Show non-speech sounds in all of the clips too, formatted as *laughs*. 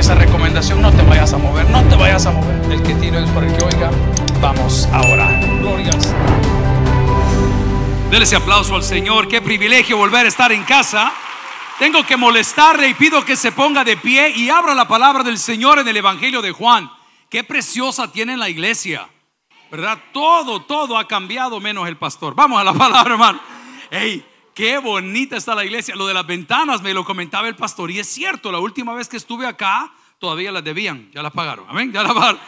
esa recomendación, no te vayas a mover, no te vayas a mover. El que tiro es por el que oiga. Vamos ahora, orar. Glorias. Dele ese aplauso al Señor. Qué privilegio volver a estar en casa. Tengo que molestarle y pido que se ponga de pie y abra la palabra del Señor en el Evangelio de Juan. Qué preciosa tiene la iglesia. ¿Verdad? Todo, todo ha cambiado menos el pastor. Vamos a la *laughs* palabra, hermano. ¡Ey! Qué bonita está la iglesia. Lo de las ventanas me lo comentaba el pastor. Y es cierto, la última vez que estuve acá, todavía las debían, ya las pagaron. Amén, ya las pagaron.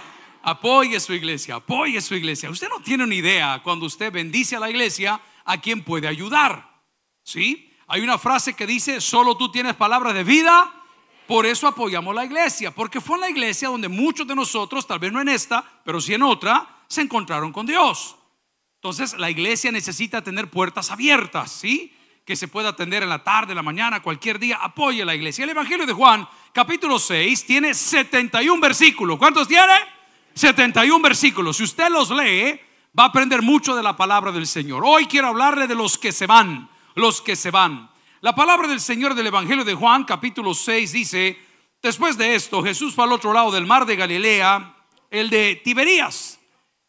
Apoye su iglesia, apoye su iglesia. Usted no tiene una idea cuando usted bendice a la iglesia a quién puede ayudar. ¿Sí? Hay una frase que dice, solo tú tienes palabras de vida, por eso apoyamos la iglesia, porque fue en la iglesia donde muchos de nosotros, tal vez no en esta, pero sí en otra, se encontraron con Dios. Entonces la iglesia necesita tener puertas abiertas, ¿sí? que se pueda atender en la tarde, en la mañana, cualquier día, apoye la iglesia. El Evangelio de Juan, capítulo 6, tiene 71 versículos. ¿Cuántos tiene? 71 versículos. Si usted los lee, va a aprender mucho de la palabra del Señor. Hoy quiero hablarle de los que se van, los que se van. La palabra del Señor del Evangelio de Juan, capítulo 6, dice, después de esto, Jesús fue al otro lado del mar de Galilea, el de Tiberías,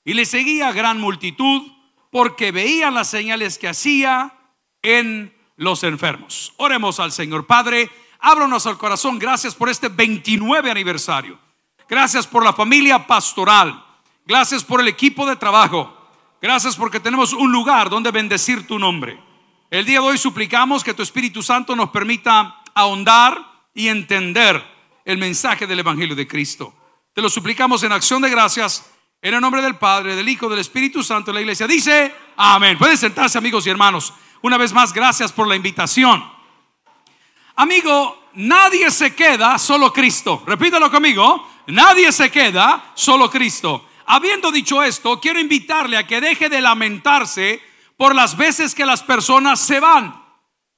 y le seguía gran multitud porque veían las señales que hacía en los enfermos. Oremos al Señor. Padre, ábranos al corazón. Gracias por este 29 aniversario. Gracias por la familia pastoral. Gracias por el equipo de trabajo. Gracias porque tenemos un lugar donde bendecir tu nombre. El día de hoy suplicamos que tu Espíritu Santo nos permita ahondar y entender el mensaje del Evangelio de Cristo. Te lo suplicamos en acción de gracias, en el nombre del Padre, del Hijo, del Espíritu Santo, la iglesia dice, amén. Pueden sentarse amigos y hermanos. Una vez más, gracias por la invitación. Amigo, nadie se queda, solo Cristo. Repítelo conmigo. Nadie se queda, solo Cristo. Habiendo dicho esto, quiero invitarle a que deje de lamentarse por las veces que las personas se van.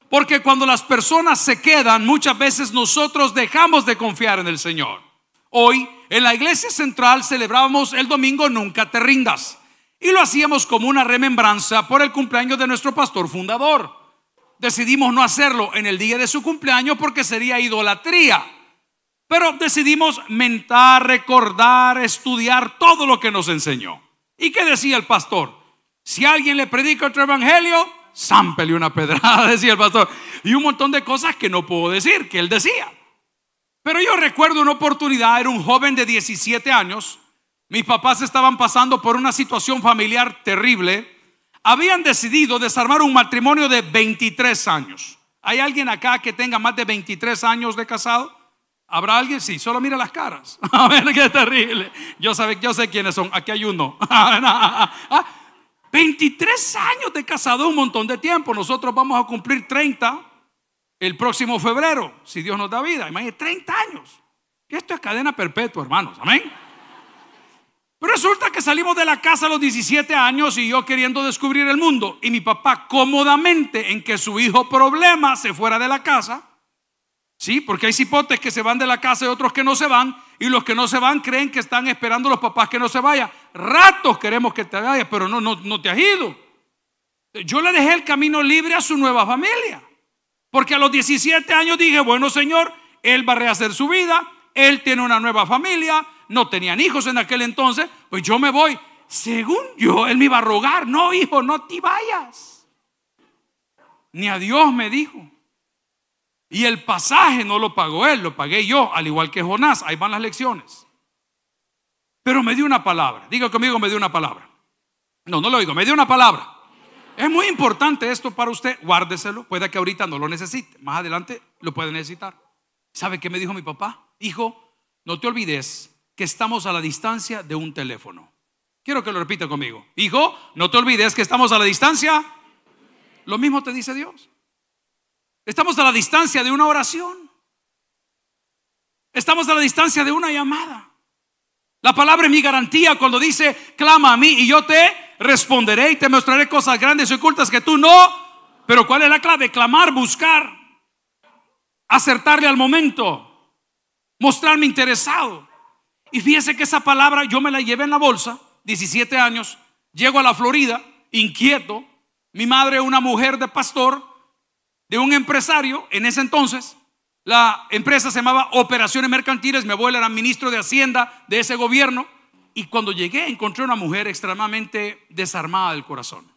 Porque cuando las personas se quedan, muchas veces nosotros dejamos de confiar en el Señor. Hoy, en la iglesia central, Celebramos el domingo Nunca te rindas. Y lo hacíamos como una remembranza por el cumpleaños de nuestro pastor fundador. Decidimos no hacerlo en el día de su cumpleaños porque sería idolatría. Pero decidimos mentar, recordar, estudiar todo lo que nos enseñó. ¿Y qué decía el pastor? Si alguien le predica otro evangelio, zámpele una pedrada, *laughs* decía el pastor. Y un montón de cosas que no puedo decir, que él decía. Pero yo recuerdo una oportunidad, era un joven de 17 años, mis papás estaban pasando por una situación familiar terrible, habían decidido desarmar un matrimonio de 23 años. ¿Hay alguien acá que tenga más de 23 años de casado? ¿Habrá alguien? Sí, solo mira las caras. *laughs* A ver, qué terrible. Yo, yo sé quiénes son. Aquí hay uno. 23 *laughs* ah, ah, ah. años de casado, un montón de tiempo. Nosotros vamos a cumplir 30 el próximo febrero, si Dios nos da vida. Imagínense, 30 años. Esto es cadena perpetua, hermanos. Amén resulta que salimos de la casa a los 17 años y yo queriendo descubrir el mundo. Y mi papá cómodamente en que su hijo problema se fuera de la casa. Sí, porque hay cipotes que se van de la casa y otros que no se van. Y los que no se van creen que están esperando los papás que no se vayan. Ratos queremos que te vayas, pero no, no, no te has ido. Yo le dejé el camino libre a su nueva familia. Porque a los 17 años dije, bueno Señor, Él va a rehacer su vida, Él tiene una nueva familia, no tenían hijos en aquel entonces, pues yo me voy. Según yo, él me iba a rogar, no hijo, no te vayas. Ni a Dios me dijo. Y el pasaje no lo pagó él, lo pagué yo, al igual que Jonás. Ahí van las lecciones. Pero me dio una palabra. Diga conmigo, me dio una palabra. No, no lo digo, me dio una palabra. Es muy importante esto para usted, guárdeselo. Puede que ahorita no lo necesite, más adelante lo puede necesitar. ¿Sabe qué me dijo mi papá? Hijo, no te olvides que estamos a la distancia de un teléfono. Quiero que lo repita conmigo. Hijo, no te olvides que estamos a la distancia. Lo mismo te dice Dios. Estamos a la distancia de una oración. Estamos a la distancia de una llamada. La palabra es mi garantía cuando dice, clama a mí y yo te responderé y te mostraré cosas grandes y ocultas que tú no. Pero ¿cuál es la clave? Clamar, buscar, acertarle al momento, mostrarme interesado. Y fíjese que esa palabra yo me la llevé en la bolsa, 17 años, llego a la Florida, inquieto, mi madre una mujer de pastor, de un empresario, en ese entonces, la empresa se llamaba Operaciones Mercantiles, mi abuela era ministro de Hacienda de ese gobierno, y cuando llegué encontré una mujer extremadamente desarmada del corazón.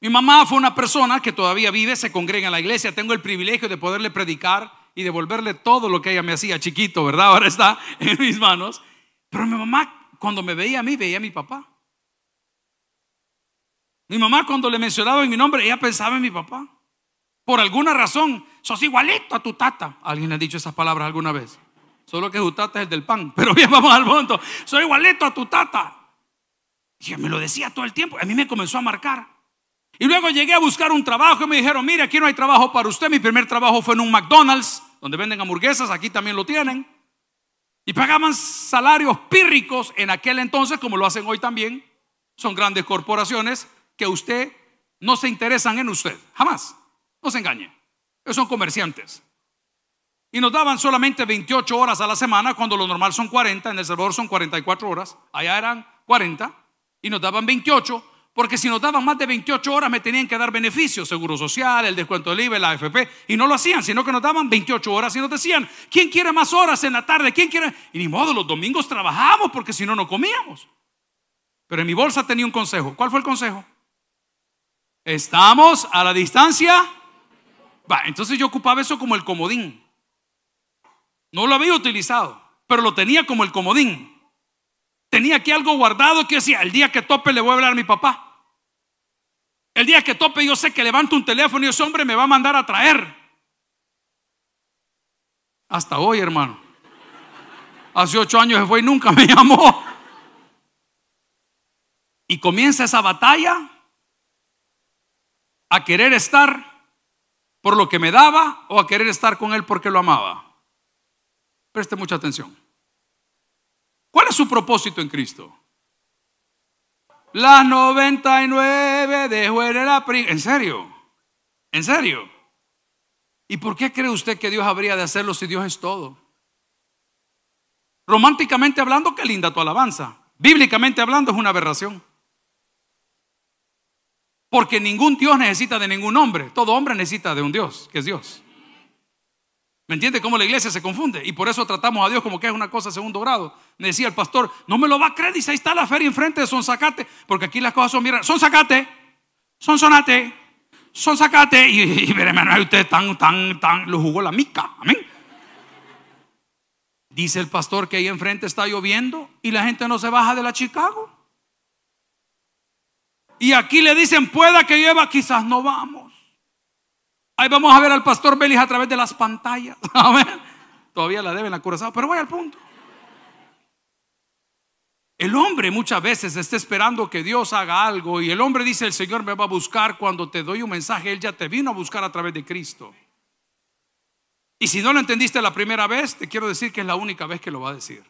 Mi mamá fue una persona que todavía vive, se congrega en la iglesia, tengo el privilegio de poderle predicar y devolverle todo lo que ella me hacía chiquito, ¿verdad? Ahora está *laughs* en mis manos. Pero mi mamá, cuando me veía a mí, veía a mi papá. Mi mamá, cuando le mencionaba en mi nombre, ella pensaba en mi papá. Por alguna razón, sos igualito a tu tata. ¿Alguien ha dicho esas palabras alguna vez? Solo que tu tata es el del pan. *laughs* Pero bien, vamos al punto. Soy igualito a tu tata. Y me lo decía todo el tiempo. A mí me comenzó a marcar. Y luego llegué a buscar un trabajo y me dijeron, mire, aquí no hay trabajo para usted. Mi primer trabajo fue en un McDonald's donde venden hamburguesas, aquí también lo tienen. Y pagaban salarios pírricos en aquel entonces, como lo hacen hoy también. Son grandes corporaciones que usted no se interesan en usted, jamás. No se engañe. Ellos son comerciantes. Y nos daban solamente 28 horas a la semana, cuando lo normal son 40, en El Salvador son 44 horas, allá eran 40, y nos daban 28 porque si nos daban más de 28 horas me tenían que dar beneficios, seguro social, el descuento del IVA, la AFP. Y no lo hacían, sino que nos daban 28 horas y nos decían, ¿quién quiere más horas en la tarde? ¿Quién quiere? Y ni modo, los domingos trabajamos porque si no, no comíamos. Pero en mi bolsa tenía un consejo. ¿Cuál fue el consejo? Estamos a la distancia. Va, entonces yo ocupaba eso como el comodín. No lo había utilizado, pero lo tenía como el comodín. Tenía aquí algo guardado que decía, el día que tope le voy a hablar a mi papá. El día que tope, yo sé que levanto un teléfono y ese hombre me va a mandar a traer. Hasta hoy, hermano. Hace ocho años se fue y nunca me *laughs* llamó. Y comienza esa batalla a querer estar por lo que me daba o a querer estar con él porque lo amaba. Preste mucha atención. ¿Cuál es su propósito en Cristo? Las 99 de en la ¿En serio? ¿En serio? ¿Y por qué cree usted que Dios habría de hacerlo si Dios es todo? Románticamente hablando, qué linda tu alabanza. Bíblicamente hablando, es una aberración. Porque ningún Dios necesita de ningún hombre. Todo hombre necesita de un Dios, que es Dios. ¿Me entiende cómo la iglesia se confunde? Y por eso tratamos a Dios como que es una cosa de segundo grado. Decía el pastor, no me lo va a creer, dice, ahí está la feria enfrente de Sonsacate, porque aquí las cosas son, mira, Sonsacate, Sonsonate, Sonsacate, y, y, y hermano, ustedes tan, tan, tan, lo jugó la mica, amén. Dice el pastor que ahí enfrente está lloviendo y la gente no se baja de la Chicago. Y aquí le dicen, pueda que lleva quizás no vamos. Ahí vamos a ver al pastor Belis a través de las pantallas. *laughs* Amén. Todavía la deben la pero voy al punto. El hombre muchas veces está esperando que Dios haga algo y el hombre dice, el Señor me va a buscar cuando te doy un mensaje, Él ya te vino a buscar a través de Cristo. Y si no lo entendiste la primera vez, te quiero decir que es la única vez que lo va a decir.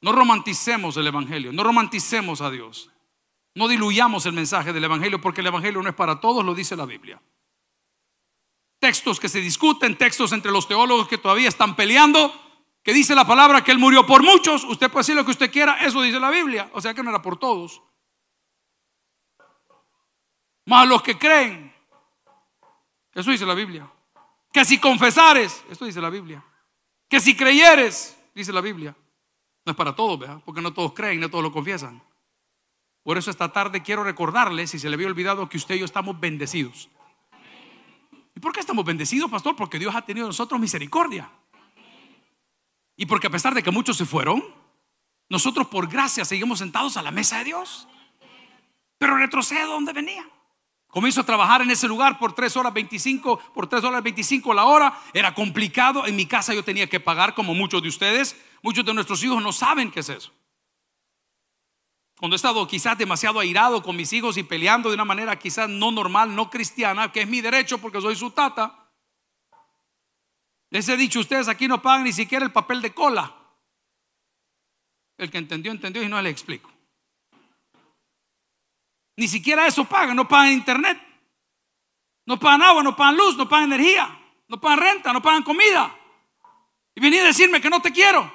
No romanticemos el Evangelio, no romanticemos a Dios, no diluyamos el mensaje del Evangelio porque el Evangelio no es para todos, lo dice la Biblia. Textos que se discuten, textos entre los teólogos que todavía están peleando, que dice la palabra que Él murió por muchos, usted puede decir lo que usted quiera, eso dice la Biblia, o sea que no era por todos. Más los que creen, eso dice la Biblia. Que si confesares, esto dice la Biblia. Que si creyeres, dice la Biblia. No es para todos, Porque no todos creen, no todos lo confiesan. Por eso esta tarde quiero recordarles, si se le había olvidado, que usted y yo estamos bendecidos. ¿Y por qué estamos bendecidos, pastor? Porque Dios ha tenido nosotros misericordia. Y porque a pesar de que muchos se fueron, nosotros por gracia seguimos sentados a la mesa de Dios. Pero retrocedo donde venía. Comienzo a trabajar en ese lugar por 3 horas 25, por 3 horas 25 la hora. Era complicado. En mi casa yo tenía que pagar, como muchos de ustedes. Muchos de nuestros hijos no saben qué es eso. Cuando he estado quizás demasiado airado con mis hijos y peleando de una manera quizás no normal, no cristiana, que es mi derecho porque soy su tata, les he dicho, ustedes aquí no pagan ni siquiera el papel de cola. El que entendió, entendió y no le explico. Ni siquiera eso pagan, no pagan internet. No pagan agua, no pagan luz, no pagan energía, no pagan renta, no pagan comida. Y vení a decirme que no te quiero.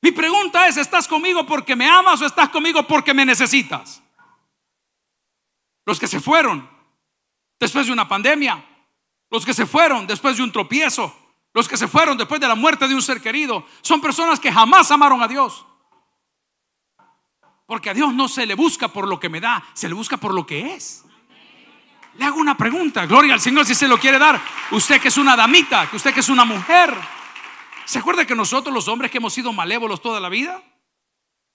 Mi pregunta es, ¿estás conmigo porque me amas o estás conmigo porque me necesitas? Los que se fueron después de una pandemia, los que se fueron después de un tropiezo, los que se fueron después de la muerte de un ser querido, son personas que jamás amaron a Dios. Porque a Dios no se le busca por lo que me da, se le busca por lo que es. Le hago una pregunta, gloria al Señor si se lo quiere dar. Usted que es una damita, que usted que es una mujer. ¿Se acuerda que nosotros los hombres que hemos sido malévolos toda la vida?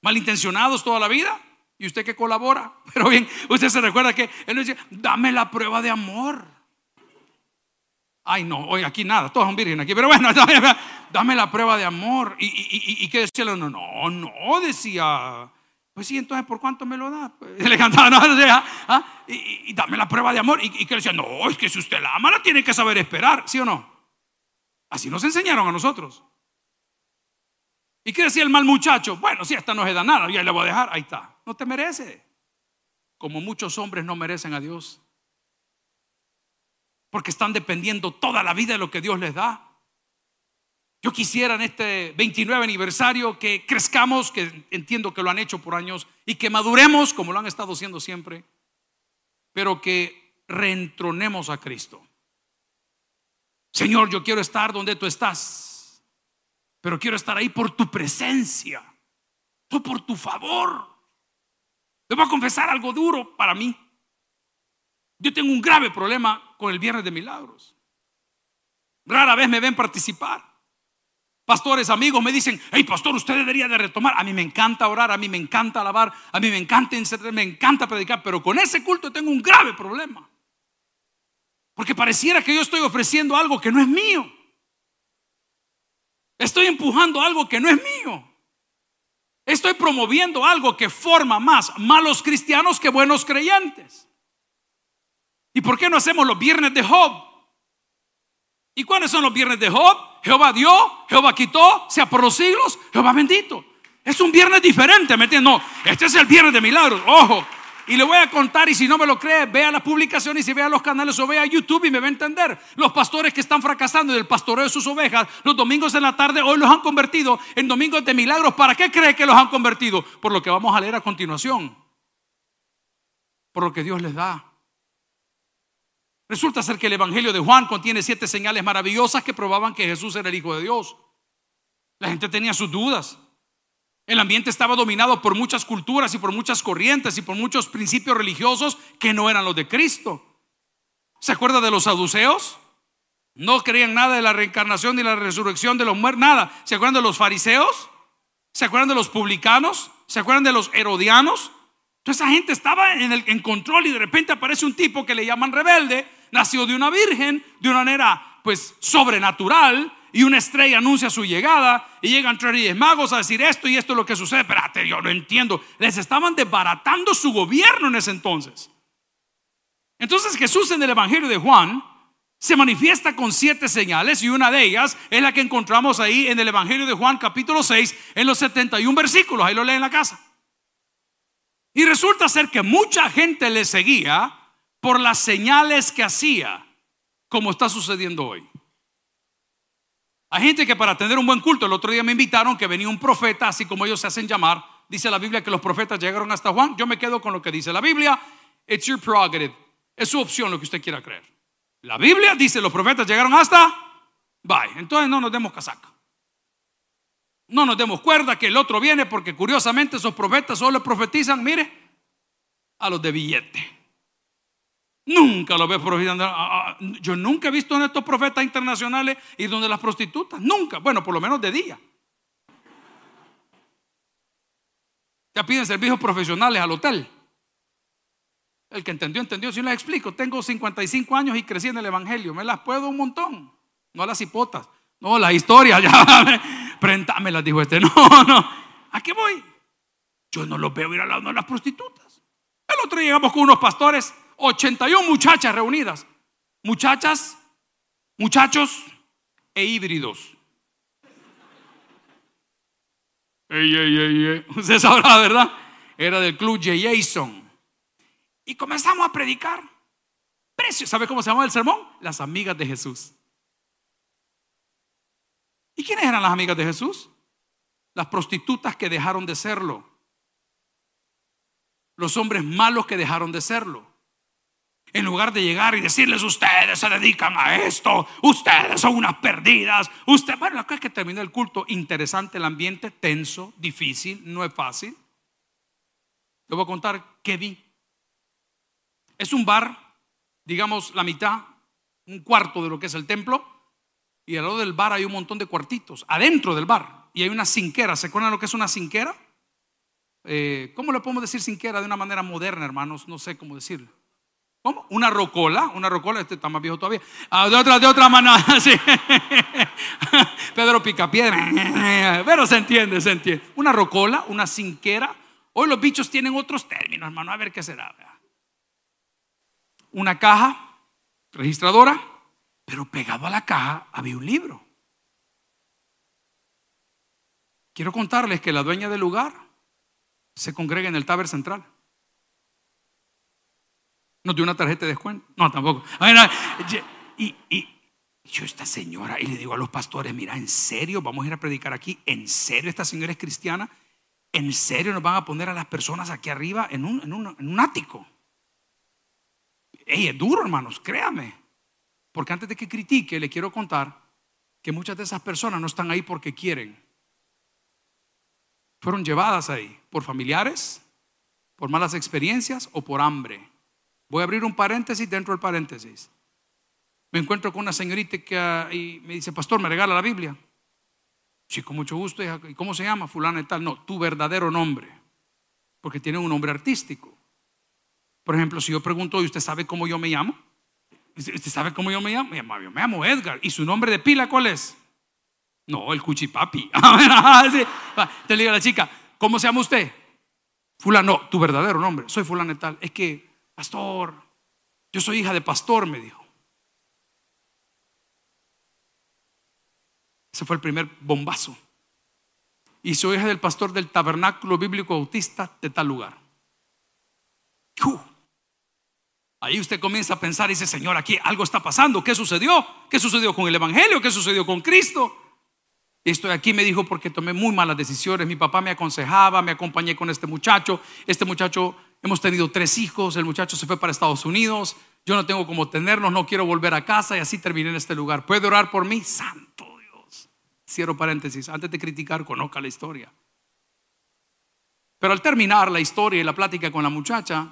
Malintencionados toda la vida? ¿Y usted que colabora? *laughs* Pero bien, usted se recuerda que él dice, dame la prueba de amor. Ay, no, hoy aquí nada, todos son virgen aquí. Pero bueno, *laughs* dame, la prueba de amor. ¿Y, y, y, qué decía? No, no, no, decía. Pues sí, entonces, ¿por cuánto me lo da? Se *laughs* le cantaba, no, ¿ah? y, dame la prueba de amor. Y, y qué decía, no, es que si usted la ama, la tiene que saber esperar, ¿sí o no? Así nos enseñaron a nosotros. ¿Y qué decía el mal muchacho? Bueno, si esta no se da nada, ya le voy a dejar, ahí está. No te merece. Como muchos hombres no merecen a Dios porque están dependiendo toda la vida de lo que Dios les da. Yo quisiera en este 29 aniversario que crezcamos, que entiendo que lo han hecho por años, y que maduremos como lo han estado haciendo siempre, pero que reentronemos a Cristo. Señor, yo quiero estar donde tú estás, pero quiero estar ahí por tu presencia, no por tu favor. voy a confesar algo duro para mí. Yo tengo un grave problema con el viernes de milagros. Rara vez me ven participar. Pastores, amigos me dicen, hey pastor, usted debería de retomar. A mí me encanta orar, a mí me encanta alabar, a mí me encanta me encanta predicar, pero con ese culto tengo un grave problema. Porque pareciera que yo estoy ofreciendo algo que no es mío. Estoy empujando algo que no es mío. Estoy promoviendo algo que forma más malos cristianos que buenos creyentes. ¿Y por qué no hacemos los viernes de Job? ¿Y cuáles son los viernes de Job? Jehová dio, Jehová quitó, sea por los siglos, Jehová bendito. Es un viernes diferente, ¿me entiendes? No, este es el viernes de milagros, ojo. Y le voy a contar, y si no me lo cree, vea las publicaciones y vea los canales o vea YouTube y me va a entender. Los pastores que están fracasando el pastoreo de sus ovejas, los domingos en la tarde, hoy los han convertido en domingos de milagros. ¿Para qué cree que los han convertido? Por lo que vamos a leer a continuación. Por lo que Dios les da. Resulta ser que el Evangelio de Juan contiene siete señales maravillosas que probaban que Jesús era el Hijo de Dios. La gente tenía sus dudas. El ambiente estaba dominado por muchas culturas y por muchas corrientes y por muchos principios religiosos que no eran los de Cristo. ¿Se acuerda de los saduceos? No creían nada de la reencarnación ni la resurrección de los muertos, nada. ¿Se acuerdan de los fariseos? ¿Se acuerdan de los publicanos? ¿Se acuerdan de los herodianos? Toda esa gente estaba en, el, en control y de repente aparece un tipo que le llaman rebelde Nació de una virgen, de una manera pues sobrenatural, y una estrella anuncia su llegada y llegan tres reyes magos a decir esto y esto es lo que sucede. Espérate, yo no entiendo. Les estaban desbaratando su gobierno en ese entonces. Entonces Jesús en el Evangelio de Juan se manifiesta con siete señales y una de ellas es la que encontramos ahí en el Evangelio de Juan capítulo 6 en los 71 versículos. Ahí lo leen en la casa. Y resulta ser que mucha gente le seguía por las señales que hacía, como está sucediendo hoy. Hay gente que para tener un buen culto, el otro día me invitaron que venía un profeta, así como ellos se hacen llamar, dice la Biblia que los profetas llegaron hasta Juan, yo me quedo con lo que dice la Biblia, it's your prerogative, es su opción lo que usted quiera creer. La Biblia dice los profetas llegaron hasta, bye, entonces no nos demos casaca. No nos demos cuerda que el otro viene porque curiosamente esos profetas solo profetizan, mire, a los de billete. Nunca lo veo profetizando. Ah, ah, ah, yo nunca he visto en estos profetas internacionales y donde las prostitutas. Nunca. Bueno, por lo menos de día. Ya piden servicios profesionales al hotel. El que entendió, entendió. Si les explico, tengo 55 años y crecí en el Evangelio. Me las puedo un montón. No las hipotas. No, las historias. *laughs* Ya, me las dijo este. *laughs* No, no. ¿A qué voy? Yo no los veo ir al lado de las prostitutas. El otro día llegamos con unos pastores 81 muchachas reunidas. Muchachas, muchachos e híbridos. Ey, ey, ey, Usted ¿verdad? Era del club J. Jason. Y comenzamos a predicar. Precio. ¿Sabe cómo se llama el sermón? Las amigas de Jesús. ¿Y quiénes eran las amigas de Jesús? Las prostitutas que dejaron de serlo. Los hombres malos que dejaron de serlo. En lugar de llegar y decirles, ustedes se dedican a esto, ustedes son unas perdidas, usted, bueno, acá es que terminó el culto, interesante el ambiente, tenso, difícil, no es fácil. Te voy a contar qué vi. Es un bar, digamos la mitad, un cuarto de lo que es el templo, y al lado del bar hay un montón de cuartitos, adentro del bar, y hay una cinquera, ¿se acuerdan lo que es una cinquera? Eh, ¿Cómo le podemos decir cinquera de una manera moderna, hermanos? No sé cómo decirlo ¿Cómo? Una rocola, una rocola, este está más viejo todavía. Ah, de otra, de otra manada, *laughs* así Pedro Picapiedra, pero se entiende, se entiende. Una rocola, una cinquera. Hoy los bichos tienen otros términos, hermano, a ver qué será. Una caja registradora, pero pegado a la caja había un libro. Quiero contarles que la dueña del lugar se congrega en el Taber Central de una tarjeta de descuento. No, tampoco. Y, yo, esta señora, y le digo a los pastores, mira, ¿en serio vamos a ir a predicar aquí? ¿En serio esta señora es cristiana? ¿En serio nos van a poner a las personas aquí arriba en un, en un ático? es duro, hermanos, créame. Porque antes de que critique, le quiero contar que muchas de esas personas no están ahí porque quieren. Fueron llevadas ahí por familiares, por malas experiencias o por hambre. Voy a abrir un paréntesis dentro del paréntesis. Me encuentro con una señorita ah, y me dice, pastor, ¿me regala la Biblia? Sí, con mucho gusto. ¿Y cómo se llama? fulano y tal. No, tu verdadero nombre. Porque tiene un nombre artístico. Por ejemplo, si yo pregunto, ¿y usted sabe cómo yo me llamo? ¿Usted sabe cómo yo me llamo? me llamo Edgar. ¿Y su nombre de pila cuál es? No, el cuchipapi. *laughs* Ah, Te digo a la chica, ¿cómo se llama usted? Fulano, no, tu verdadero nombre. Soy fulano y tal. Es que Pastor, yo soy hija de pastor, me dijo. Ese fue el primer bombazo. Y soy hija del pastor del tabernáculo bíblico autista de tal lugar. Ahí usted comienza a pensar y dice, Señor, aquí algo está pasando. ¿Qué sucedió? ¿Qué sucedió con el Evangelio? ¿Qué sucedió con Cristo? Estoy aquí, me dijo, porque tomé muy malas decisiones. Mi papá me aconsejaba, me acompañé con este muchacho. Este muchacho hemos tenido tres hijos, el muchacho se fue para Estados Unidos, yo no tengo cómo tenerlos, no quiero volver a casa y así terminé en este lugar. ¿Puede orar por mí? Santo Dios. Cierro paréntesis, antes de criticar, conozca la historia. Pero al terminar la historia y la plática con la muchacha,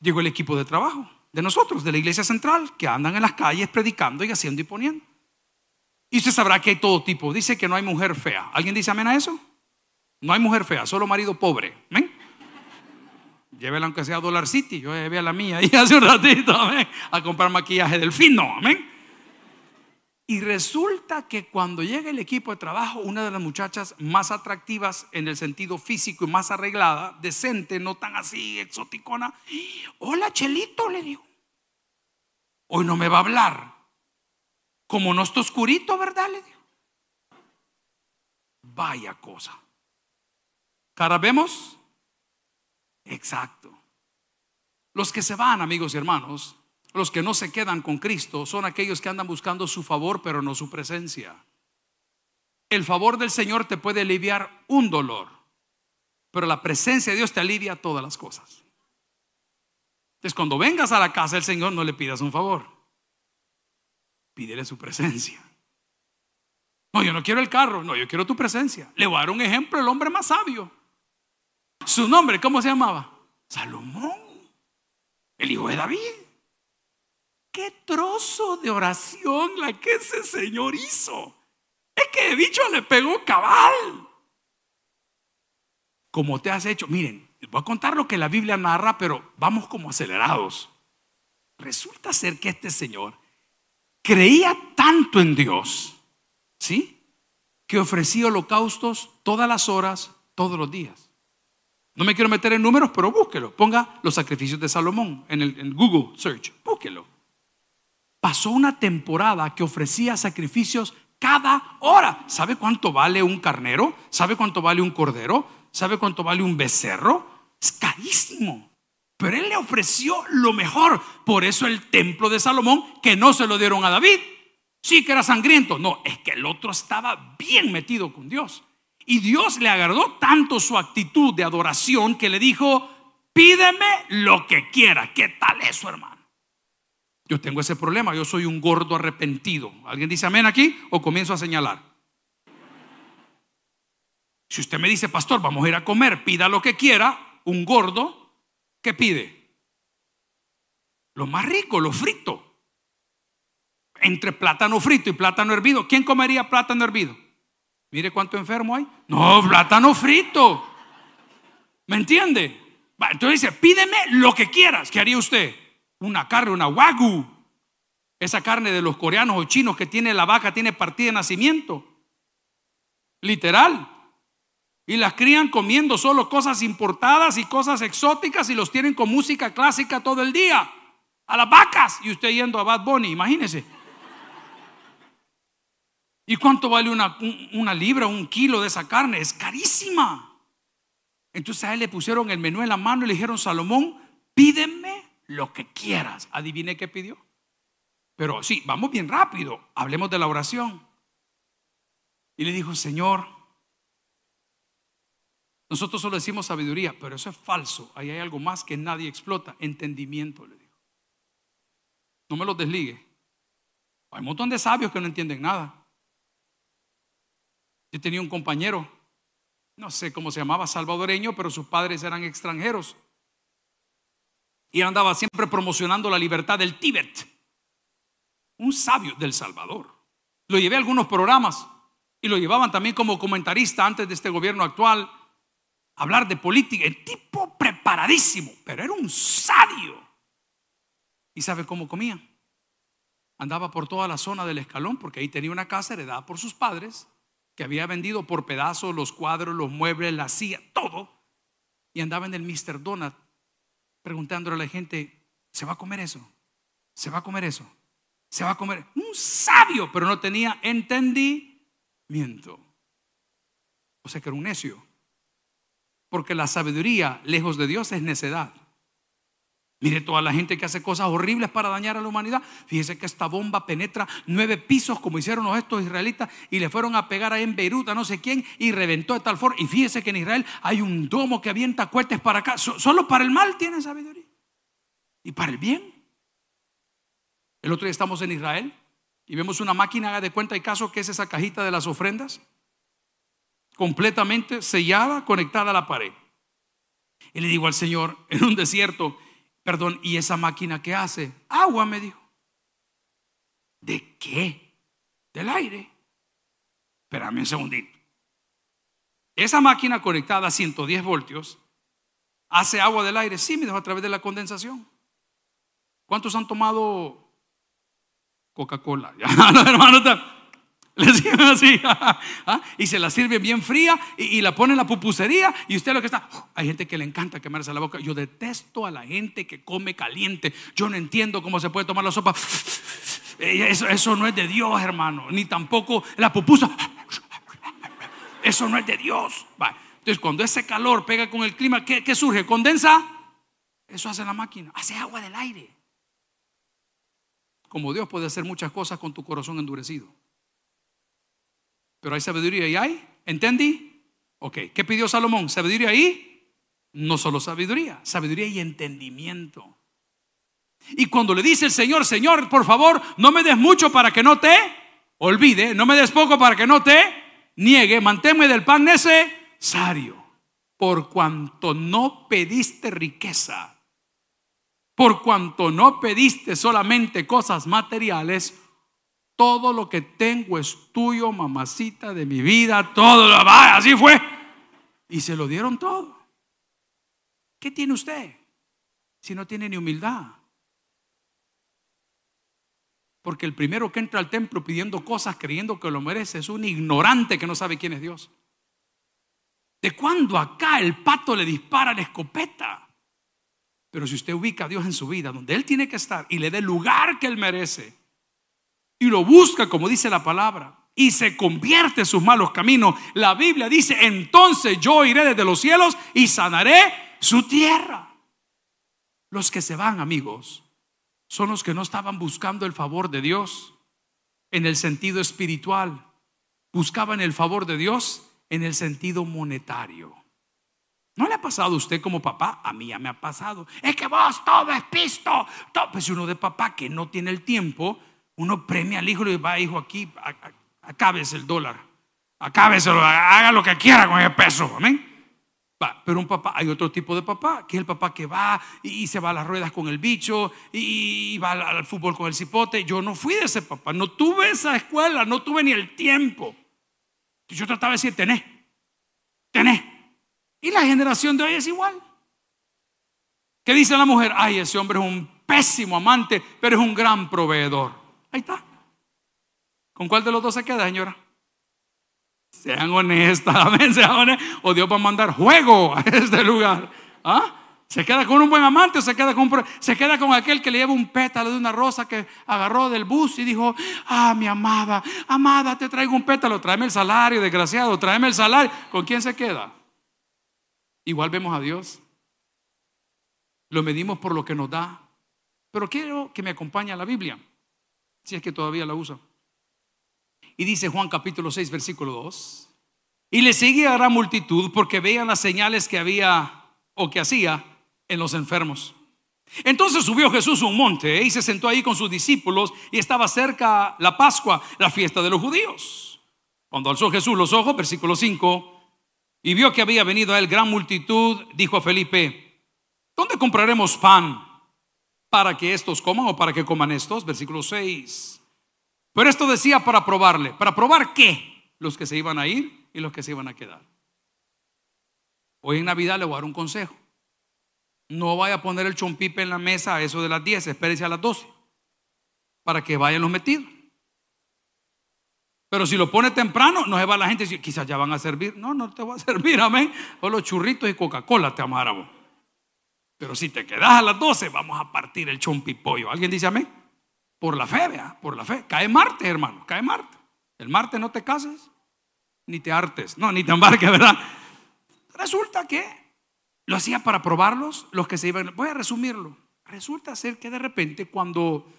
llegó el equipo de trabajo de nosotros, de la iglesia central, que andan en las calles predicando y haciendo y poniendo. Y usted sabrá que hay todo tipo. Dice que no hay mujer fea. ¿Alguien dice amén a eso? No hay mujer fea, solo marido pobre. ¿Ven? Llévela aunque sea a Dollar City. Yo llevé a la mía ahí *laughs* hace un ratito, a comprar maquillaje del fino, amén. Y resulta que cuando llega el equipo de trabajo, una de las muchachas más atractivas en el sentido físico y más arreglada, decente, no tan así exoticona, hola Chelito, le digo, hoy no me va a hablar. Como no está oscurito, ¿verdad? Le digo. Vaya cosa. Cara vemos, exacto. Los que se van, amigos y hermanos, los que no se quedan con Cristo, son aquellos que andan buscando su favor, pero no su presencia. El favor del Señor te puede aliviar un dolor, pero la presencia de Dios te alivia todas las cosas. Entonces, cuando vengas a la casa del Señor, no le pidas un favor, pídele su presencia. No, yo no quiero el carro, no, yo quiero tu presencia. Le voy a dar un ejemplo, el hombre más sabio. Su nombre, ¿cómo se llamaba? Salomón, el hijo de David. Qué trozo de oración la que ese señor hizo. Es que de dicho le pegó cabal. Como te has hecho, miren, voy a contar lo que la Biblia narra, pero vamos como acelerados. Resulta ser que este señor creía tanto en Dios, ¿sí? Que ofrecía holocaustos todas las horas, todos los días. No me quiero meter en números, pero búsquelo. Ponga los sacrificios de Salomón en Google Search. Búsquelo. Pasó una temporada que ofrecía sacrificios cada hora. ¿Sabe cuánto vale un carnero? ¿Sabe cuánto vale un cordero? ¿Sabe cuánto vale un becerro? Es carísimo. Pero él le ofreció lo mejor. Por eso el templo de Salomón, que no se lo dieron a David. Sí que era sangriento. No, es que el otro estaba bien metido con Dios. Y Dios le agradó tanto su actitud de adoración que le dijo, pídeme lo que quiera. ¿Qué tal eso, hermano? Yo tengo ese problema, yo soy un gordo arrepentido. ¿Alguien dice amén aquí o comienzo a señalar? Si usted me dice, pastor, vamos a ir a comer, pida lo que quiera, un gordo, ¿qué pide? Lo más rico, lo frito. Entre plátano frito y plátano hervido, ¿quién comería plátano hervido? Mire cuánto enfermo hay. No, plátano frito. ¿Me entiende? Entonces dice, pídeme lo que quieras. ¿Qué haría usted? Una carne, una wagyu. Esa carne de los coreanos o chinos que tiene la vaca, tiene partido de nacimiento. Literal. Y las crían comiendo solo cosas importadas y cosas exóticas y los tienen con música clásica todo el día. A las vacas. Y usted yendo a Bad Bunny, imagínese. ¿Y cuánto vale una, una libra, un kilo de esa carne? Es carísima. Entonces a él le pusieron el menú en la mano y le dijeron, Salomón, pídeme lo que quieras. Adivine qué pidió. Pero sí, vamos bien rápido. Hablemos de la oración. Y le dijo, Señor, nosotros solo decimos sabiduría, pero eso es falso. Ahí hay algo más que nadie explota. Entendimiento, le dijo. No me lo desligue. Hay un montón de sabios que no entienden nada. Yo tenía un compañero, no sé cómo se llamaba, salvadoreño, pero sus padres eran extranjeros. Y andaba siempre promocionando la libertad del Tíbet. Un sabio del Salvador. Lo llevé a algunos programas y lo llevaban también como comentarista antes de este gobierno actual. hablar de política, el tipo preparadísimo, pero era un sabio. ¿Y sabe cómo comía? Andaba por toda la zona del escalón, porque ahí tenía una casa heredada por sus padres, que había vendido por pedazos los cuadros, los muebles, la silla, todo, y andaba en el Mr. Donut preguntándole a la gente, ¿se va a comer eso? ¿Se va a comer eso? ¿Se va a comer? Un sabio, pero no tenía entendimiento. O sea que era un necio. Porque la sabiduría lejos de Dios es necedad. Mire toda la gente que hace cosas horribles para dañar a la humanidad. Fíjese que esta bomba penetra nueve pisos, como hicieron los estos israelitas, y le fueron a pegar ahí en Beirut a no sé quién, y reventó de tal forma. Y fíjese que en Israel hay un domo que avienta cohetes para acá. Solo para el mal tiene sabiduría. Y para el bien. El otro día estamos en Israel y vemos una máquina, de cuenta y caso que es esa cajita de las ofrendas, completamente sellada, conectada a la pared. Y le digo al Señor, en un desierto, Perdón, ¿y esa máquina qué hace? Agua, me dijo. ¿De qué? Del aire. Espérame un segundito. Esa máquina conectada a 110 voltios hace agua del aire. Sí, me dijo, a través de la condensación. ¿Cuántos han tomado Coca-Cola? *laughs* hermano, así. *laughs* ¿ah? Y se la sirven bien fría y, la pone en la pupusería. Y usted lo que está. Oh, hay gente que le encanta quemarse la boca. Yo detesto a la gente que come caliente. Yo no entiendo cómo se puede tomar la sopa. *laughs* Eh, eso, eso no es de Dios, hermano. Ni tampoco la pupusa. *laughs* Eso no es de Dios. Entonces, cuando ese calor pega con el clima, ¿qué, ¿qué surge? ¿Condensa? Eso hace la máquina. Hace agua del aire. Como Dios puede hacer muchas cosas con tu corazón endurecido. Pero hay sabiduría y hay. ¿Entendí? Ok. ¿Qué pidió Salomón? ¿Sabiduría y? No solo sabiduría, sabiduría y entendimiento. Y cuando le dice el Señor, Señor, por favor, no me des mucho para que no te olvide, no me des poco para que no te niegue, manténme del pan necesario, por cuanto no pediste riqueza, por cuanto no pediste solamente cosas materiales, todo lo que tengo es tuyo, mamacita de mi vida. Todo lo va, ah, así fue. Y se lo dieron todo. ¿Qué tiene usted si no tiene ni humildad? Porque el primero que entra al templo pidiendo cosas, creyendo que lo merece, es un ignorante que no sabe quién es Dios. ¿De cuándo acá el pato le dispara la escopeta? Pero si usted ubica a Dios en su vida, donde Él tiene que estar y le dé el lugar que Él merece, y lo busca como dice la palabra y se convierte en sus malos caminos. La Biblia dice, entonces yo iré desde los cielos y sanaré su tierra. Los que se van, amigos, son los que no estaban buscando el favor de Dios en el sentido espiritual. Buscaban el favor de Dios en el sentido monetario. ¿No le ha pasado a usted como papá? A mí ya me ha pasado. Es que vos todo es pisto. Todo. Pues uno de papá que no tiene el tiempo uno premia al hijo y le dice, va hijo aquí, acábese el dólar, acábeselo, haga lo que quiera con ese peso, amén. pero un papá, hay otro tipo de papá, que es el papá que va y, se va a las ruedas con el bicho y, va al, fútbol con el cipote. Yo no fui de ese papá, no tuve esa escuela, no tuve ni el tiempo. Yo trataba de decir, Tené Tené Y la generación de hoy es igual. ¿Qué dice la mujer? Ay, ese hombre es un pésimo amante, pero es un gran proveedor. Ahí está. ¿Con cuál de los dos se queda, señora? Sean honestas, *laughs* amén, sean honestas. O Dios va a mandar juego *laughs* a este lugar. ¿Ah? ¿Se queda con un buen amante o se queda, con se queda con aquel que le lleva un pétalo de una rosa que agarró del bus y dijo, ah, mi amada, amada, te traigo un pétalo, tráeme el salario, desgraciado, tráeme el salario. ¿Con quién se queda? Igual vemos a Dios. Lo medimos por lo que nos da. Pero quiero que me acompañe a la Biblia si es que todavía la usa. Y dice Juan capítulo 6, versículo 2. Y le seguía gran multitud porque veían las señales que había o que hacía en los enfermos. Entonces subió Jesús a un monte y se sentó ahí con sus discípulos y estaba cerca la Pascua, la fiesta de los judíos. Cuando alzó Jesús los ojos, versículo 5, y vio que había venido a él gran multitud, dijo a Felipe, ¿dónde compraremos pan para que estos coman o para que coman estos, versículo 6. Pero esto decía para probarle, para probar qué, los que se iban a ir y los que se iban a quedar. Hoy en Navidad le voy a dar un consejo. No vaya a poner el chompipe en la mesa a eso de las 10, espérese a las 12, para que vayan los metidos. Pero si lo pone temprano, no se va la gente y quizás ya van a servir. No, no te va a *laughs* servir, amén. O los churritos y Coca-Cola te amará pero si te quedas a las 12, vamos a partir el chompipollo. ¿Alguien dice mí, Por la fe, vea, por la fe. Cae martes, hermano, cae martes. El martes no te cases, ni te hartes, no, ni te embarques, *laughs* ¿verdad? Resulta que lo hacía para probarlos los que se iban. Voy a resumirlo. Resulta ser que de repente cuando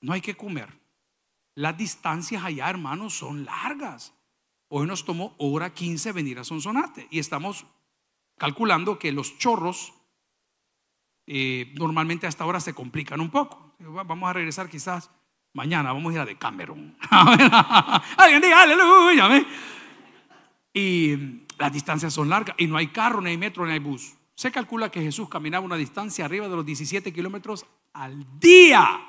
no hay que comer, las distancias allá, hermanos, son largas. Hoy nos tomó hora 15 venir a Sonsonate y estamos calculando que los chorros eh, normalmente hasta ahora se complican un poco. Vamos a regresar quizás mañana, vamos a ir a Decameron. *laughs* Alguien diga aleluya. Y las distancias son largas y no hay carro, ni hay metro, ni hay bus. Se calcula que Jesús caminaba una distancia arriba de los 17 kilómetros al día.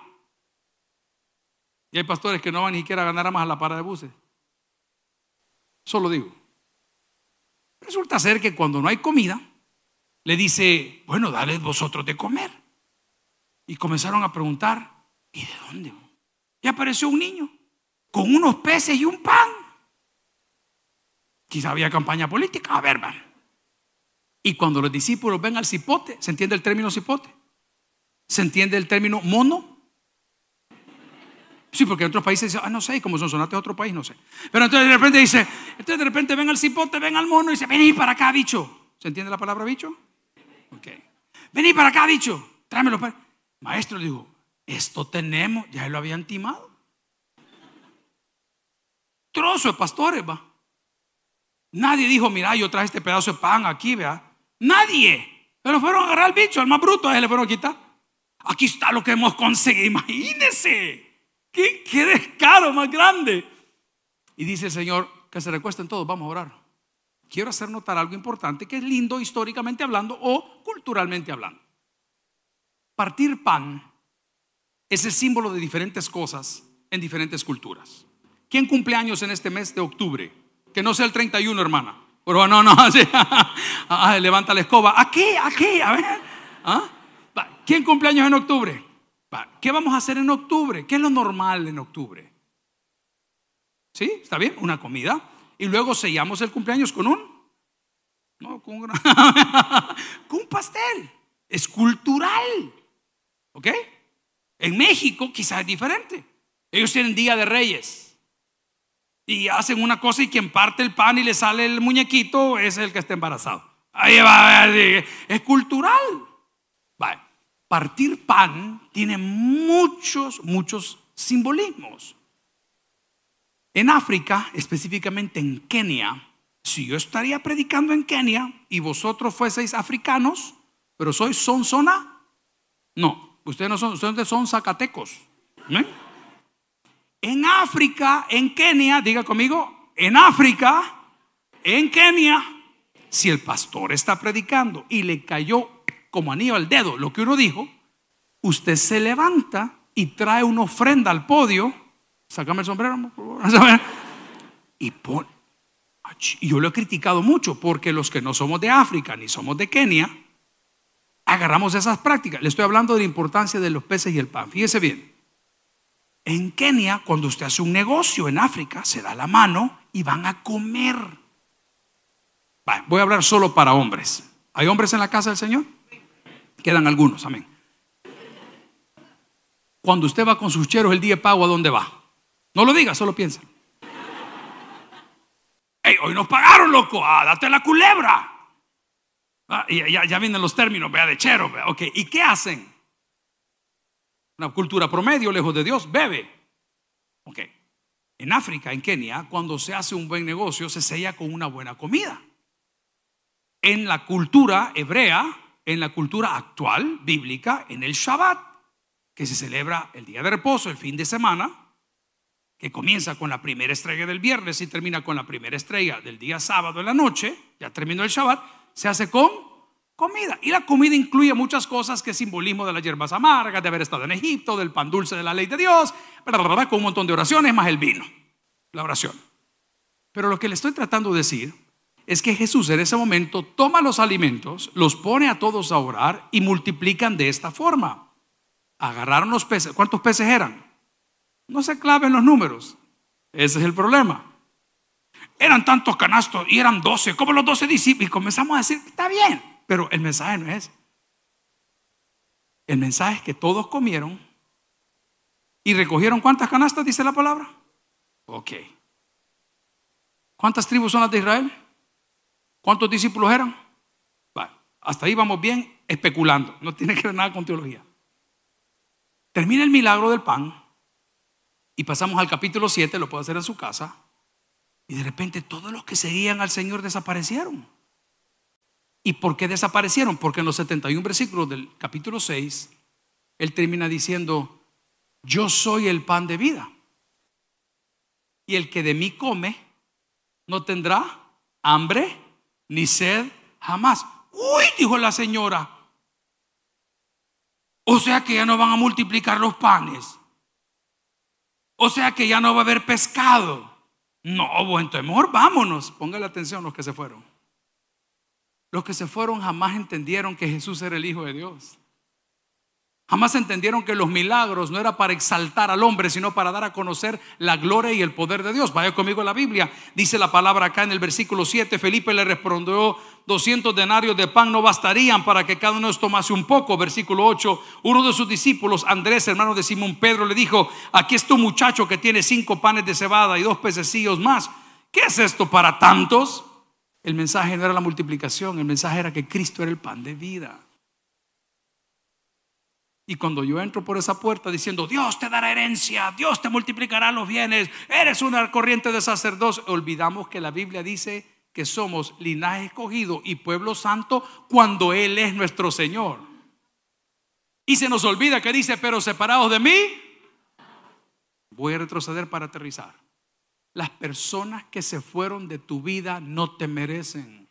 Y hay pastores que no van ni siquiera a ganar más a la parada de buses. Solo digo. Resulta ser que cuando no hay comida, le dice, bueno, dale vosotros de comer. Y comenzaron a preguntar, ¿y de dónde? Y apareció un niño con unos peces y un pan. Quizá había campaña política, a ver, van. Y cuando los discípulos ven al cipote, ¿se entiende el término cipote? ¿Se entiende el término mono? Sí, porque en otros países dicen, ah, no sé, como son sonatos de otro país, no sé. Pero entonces de repente dice, entonces de repente ven al cipote, ven al mono y dice, vení para acá, bicho. ¿Se entiende la palabra bicho? Ok. Vení para acá, bicho. Tráemelo para... Maestro, dijo esto tenemos, ya lo habían timado. Trozo de pastores, va. Nadie dijo, mira, yo traje este pedazo de pan aquí, vea. Nadie. Pero fueron a agarrar al bicho, al más bruto, a le fueron a quitar. Aquí está lo que hemos conseguido, imagínense. ¿Qué, descaro más grande? Y dice el Señor, que se recuesten todos, vamos a orar. Quiero hacer notar algo importante que es lindo históricamente hablando o culturalmente hablando. Partir pan es el símbolo de diferentes cosas en diferentes culturas. ¿Quién cumple años en este mes de octubre? Que no sea el 31, hermana. no, no, *laughs* ah, levanta la escoba. ¿A qué? ¿A qué? A ver. ¿Ah? ¿Quién cumple años en octubre? ¿Qué vamos a hacer en octubre? ¿Qué es lo normal en octubre? ¿Sí? ¿Está bien? Una comida. Y luego sellamos el cumpleaños con un... No, con un, *laughs* con un pastel. Es cultural. ¿Ok? En México quizás es diferente. Ellos tienen Día de Reyes. Y hacen una cosa y quien parte el pan y le sale el muñequito es el que está embarazado. Ahí va, es cultural partir pan tiene muchos, muchos simbolismos. En África, específicamente en Kenia, si yo estaría predicando en Kenia y vosotros fueseis africanos, pero sois sonzona, no, ustedes no son, son zacatecos. En África, en Kenia, diga conmigo, en África, en Kenia, si el pastor está predicando y le cayó como anillo al dedo lo que uno dijo, usted se levanta y trae una ofrenda al podio. Sácame el sombrero, *laughs* Y Y yo lo he criticado mucho porque los que no somos de África ni somos de Kenia, agarramos esas prácticas. Le estoy hablando de la importancia de los peces y el pan. Fíjese bien. En Kenia, cuando usted hace un negocio en África, se da la mano y van a comer. voy a hablar solo para hombres. ¿Hay hombres en la casa del Señor? Quedan algunos, amén. Cuando usted va con sus cheros el día de pago, ¿a dónde va? No lo diga, solo piensa. hoy nos pagaron, loco. Ah, date la culebra. Ah, ya, vienen los términos, vea, de chero. Ok, ¿y qué hacen? Una cultura promedio, lejos de Dios, bebe. Ok. En África, en Kenia, cuando se hace un buen negocio, se sella con una buena comida. En la cultura hebrea, en la cultura actual bíblica en el Shabbat, que se celebra el día de reposo, el fin de semana, que comienza con la primera estrella del viernes y termina con la primera estrella del día sábado en la noche, ya terminó el Shabbat, se hace con comida. Y la comida incluye muchas cosas que simbolismo de las hierbas amargas, de haber estado en Egipto, del pan dulce de la ley de Dios, con un montón de oraciones, más el vino, la oración. Pero lo que le estoy tratando de decir es que Jesús en ese momento toma los alimentos, los pone a todos a orar y multiplican de esta forma. Agarraron los peces. ¿Cuántos peces eran? No se claven los números. Ese es el problema. Eran tantos canastos y eran doce. Como los doce discípulos. comenzamos a decir, está bien. Pero el mensaje no es. El mensaje es que todos comieron y recogieron cuántas canastas, dice la palabra. Ok. ¿Cuántas tribus son las de Israel? ¿Cuántos discípulos eran? Bueno, hasta ahí vamos bien especulando. No tiene que ver nada con teología. Termina el milagro del pan y pasamos al capítulo 7, lo puede hacer en su casa. Y de repente todos los que seguían al Señor desaparecieron. ¿Y por qué desaparecieron? Porque en los 71 versículos del capítulo 6, Él termina diciendo, yo soy el pan de vida. Y el que de mí come no tendrá hambre ni sed jamás. Uy, dijo la señora. O sea que ya no van a multiplicar los panes. O sea que ya no va a haber pescado. No, bueno, entonces mejor vámonos. la atención los que se fueron. Los que se fueron jamás entendieron que Jesús era el Hijo de Dios. Jamás entendieron que los milagros no era para exaltar al hombre, sino para dar a conocer la gloria y el poder de Dios. Vaya conmigo a la Biblia. Dice la palabra acá en el versículo 7, Felipe le respondió, 200 denarios de pan no bastarían para que cada uno tomase un poco. Versículo 8, uno de sus discípulos, Andrés, hermano de Simón Pedro, le dijo, aquí es tu muchacho que tiene cinco panes de cebada y dos pececillos más. ¿Qué es esto para tantos? El mensaje no era la multiplicación, el mensaje era que Cristo era el pan de vida. Y cuando yo entro por esa puerta diciendo, Dios te dará herencia, Dios te multiplicará los bienes, eres una corriente de sacerdotes, olvidamos que la Biblia dice que somos linaje escogido y pueblo santo cuando Él es nuestro Señor. Y se nos olvida que dice, pero separados de mí, voy a retroceder para aterrizar. Las personas que se fueron de tu vida no te merecen.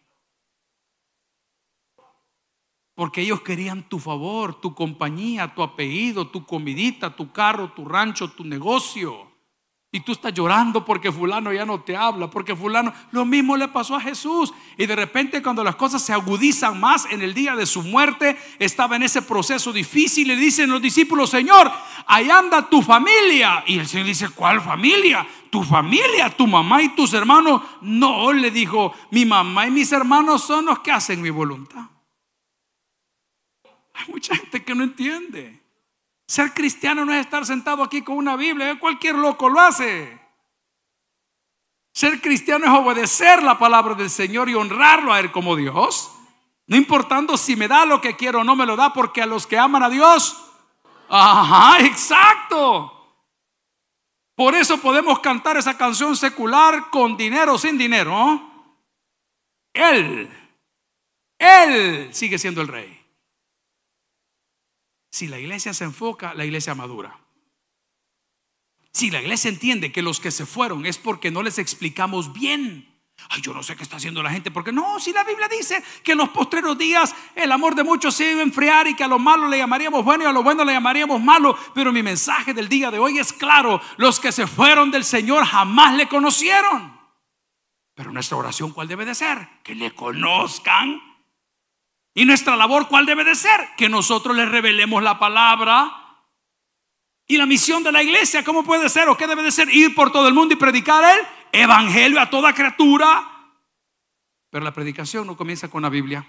Porque ellos querían tu favor, tu compañía, tu apellido, tu comidita, tu carro, tu rancho, tu negocio. Y tú estás llorando porque fulano ya no te habla, porque fulano... Lo mismo le pasó a Jesús. Y de repente cuando las cosas se agudizan más en el día de su muerte, estaba en ese proceso difícil Le dicen los discípulos, Señor, ahí anda tu familia. Y el Señor dice, ¿cuál familia? Tu familia, tu mamá y tus hermanos. No, le dijo, mi mamá y mis hermanos son los que hacen mi voluntad. Hay mucha gente que no entiende. Ser cristiano no es estar sentado aquí con una Biblia, ¿eh? cualquier loco lo hace. Ser cristiano es obedecer la palabra del Señor y honrarlo a Él como Dios. No importando si me da lo que quiero o no me lo da, porque a los que aman a Dios. Ajá, exacto. Por eso podemos cantar esa canción secular con dinero o sin dinero. Él, Él sigue siendo el rey. Si la iglesia se enfoca, la iglesia madura. Si la iglesia entiende que los que se fueron es porque no les explicamos bien. Ay, yo no sé qué está haciendo la gente, porque no, si la Biblia dice que en los postreros días el amor de muchos se iba a enfriar y que a lo malo le llamaríamos bueno y a lo bueno le llamaríamos malo, pero mi mensaje del día de hoy es claro, los que se fueron del Señor jamás le conocieron. Pero nuestra oración, ¿cuál debe de ser? Que le conozcan y nuestra labor, ¿cuál debe de ser? Que nosotros le revelemos la palabra. Y la misión de la iglesia, ¿cómo puede ser o qué debe de ser? Ir por todo el mundo y predicar el evangelio a toda criatura. Pero la predicación no comienza con la Biblia.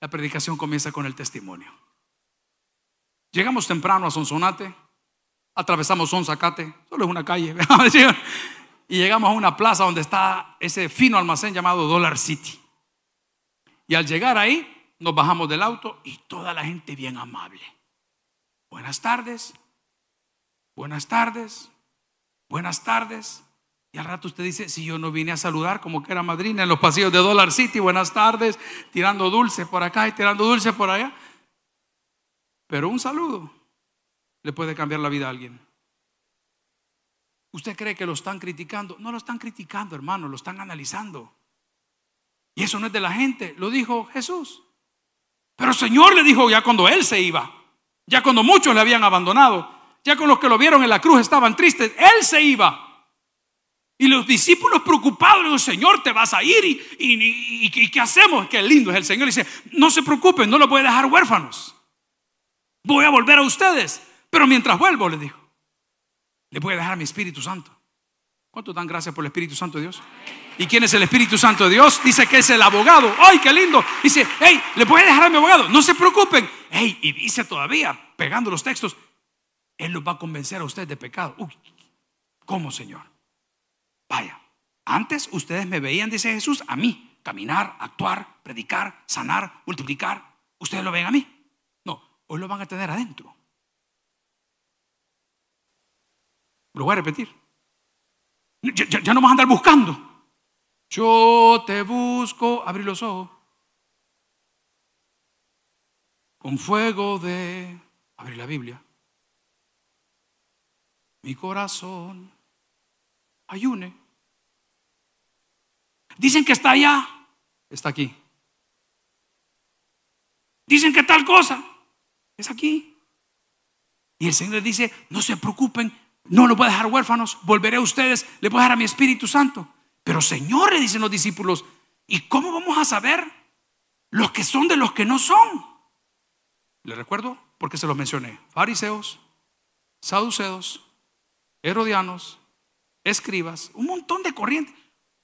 La predicación comienza con el testimonio. Llegamos temprano a Sonsonate, atravesamos Sonsacate, solo es una calle, *laughs* y llegamos a una plaza donde está ese fino almacén llamado Dollar City. Y al llegar ahí, nos bajamos del auto y toda la gente bien amable. Buenas tardes, buenas tardes, buenas tardes. Y al rato usted dice, si yo no vine a saludar como que era madrina en los pasillos de Dollar City, buenas tardes, tirando dulce por acá y tirando dulce por allá. Pero un saludo le puede cambiar la vida a alguien. ¿Usted cree que lo están criticando? No lo están criticando, hermano, lo están analizando. Y eso no es de la gente, lo dijo Jesús. Pero el Señor le dijo ya cuando Él se iba, ya cuando muchos le habían abandonado, ya con los que lo vieron en la cruz estaban tristes, Él se iba. Y los discípulos preocupados, le Señor, te vas a ir y, ¿qué hacemos? Qué lindo es el Señor. dice, no se preocupen, no los voy a dejar huérfanos. Voy a volver a ustedes, pero mientras vuelvo, le dijo, le voy a dejar mi Espíritu Santo. ¿cuántos dan gracias por el Espíritu Santo, de Dios? ¿Y quién es el Espíritu Santo de Dios? Dice que es el abogado. ¡Ay, qué lindo! Dice, hey, le voy a dejar a mi abogado. No se preocupen. Hey, y dice todavía, pegando los textos, Él los va a convencer a ustedes de pecado. Uy, ¿cómo, Señor? Vaya, antes ustedes me veían, dice Jesús, a mí, caminar, actuar, predicar, sanar, multiplicar. Ustedes lo ven a mí. No, hoy lo van a tener adentro. Lo voy a repetir. Ya, no vas a andar buscando. Yo te busco, abrí los ojos, con fuego de, abrí la Biblia, mi corazón, ayune. Dicen que está allá, está aquí. Dicen que tal cosa, es aquí. Y el Señor dice, no se preocupen, no los voy a dejar huérfanos, volveré a ustedes, Le voy a dejar a mi Espíritu Santo. Pero señores dicen los discípulos, ¿y cómo vamos a saber los que son de los que no son? Le recuerdo porque se los mencioné. Fariseos, saduceos, herodianos, escribas, un montón de corrientes.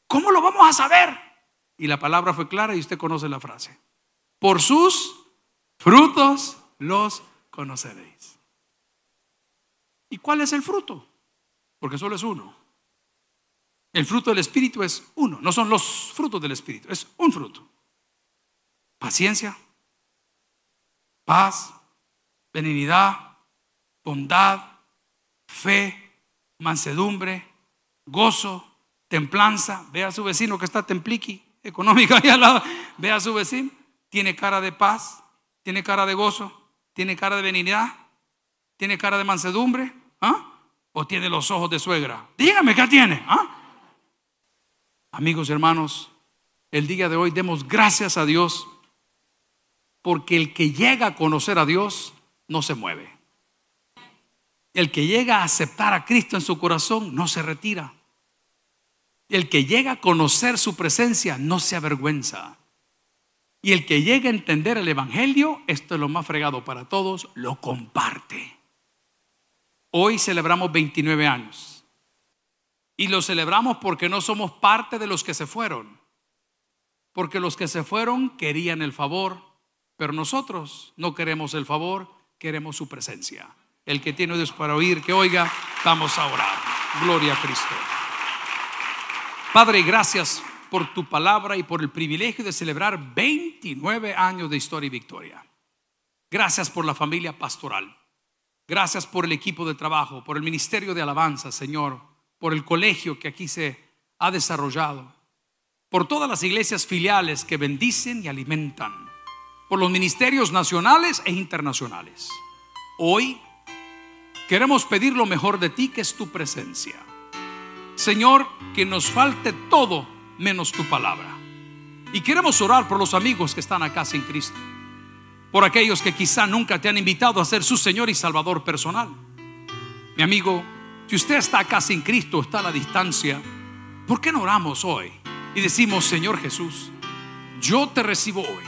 ¿Cómo lo vamos a saber? Y la palabra fue clara y usted conoce la frase. Por sus frutos los conoceréis. ¿Y cuál es el fruto? Porque solo es uno. El fruto del Espíritu es uno, no son los frutos del Espíritu, es un fruto. Paciencia, paz, benignidad, bondad, fe, mansedumbre, gozo, templanza. Ve a su vecino que está templiqui, económica *laughs* ahí al lado. Ve a su vecino, tiene cara de paz, tiene cara de gozo, tiene cara de benignidad, tiene cara de mansedumbre, ¿ah? O tiene los ojos de suegra. Dígame qué tiene, ¿ah? Amigos y hermanos, el día de hoy demos gracias a Dios porque el que llega a conocer a Dios no se mueve. El que llega a aceptar a Cristo en su corazón no se retira. El que llega a conocer su presencia no se avergüenza. Y el que llega a entender el Evangelio, esto es lo más fregado para todos, lo comparte. Hoy celebramos 29 años. Y lo celebramos porque no somos parte de los que se fueron. Porque los que se fueron querían el favor, pero nosotros no queremos el favor, queremos su presencia. El que tiene Dios para oír, que oiga, vamos a orar. Gloria a Cristo. Padre, gracias por tu palabra y por el privilegio de celebrar 29 años de historia y victoria. Gracias por la familia pastoral. Gracias por el equipo de trabajo, por el ministerio de alabanza, Señor por el colegio que aquí se ha desarrollado, por todas las iglesias filiales que bendicen y alimentan, por los ministerios nacionales e internacionales. Hoy queremos pedir lo mejor de ti, que es tu presencia. Señor, que nos falte todo menos tu palabra. Y queremos orar por los amigos que están acá sin Cristo, por aquellos que quizá nunca te han invitado a ser su Señor y Salvador personal. Mi amigo, si usted está acá sin Cristo, está a la distancia, ¿por qué no oramos hoy y decimos, Señor Jesús, yo te recibo hoy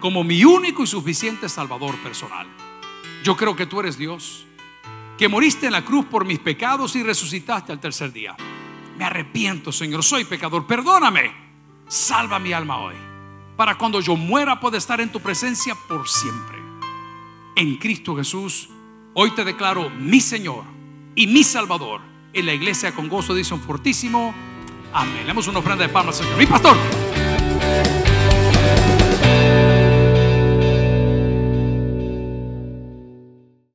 como mi único y suficiente Salvador personal? Yo creo que tú eres Dios, que moriste en la cruz por mis pecados y resucitaste al tercer día. Me arrepiento, Señor, soy pecador, perdóname, salva mi alma hoy, para cuando yo muera pueda estar en tu presencia por siempre. En Cristo Jesús, hoy te declaro mi Señor y mi Salvador. En la iglesia con gozo dice un fortísimo amén. Le damos una ofrenda de palmas, Señor. Mi pastor.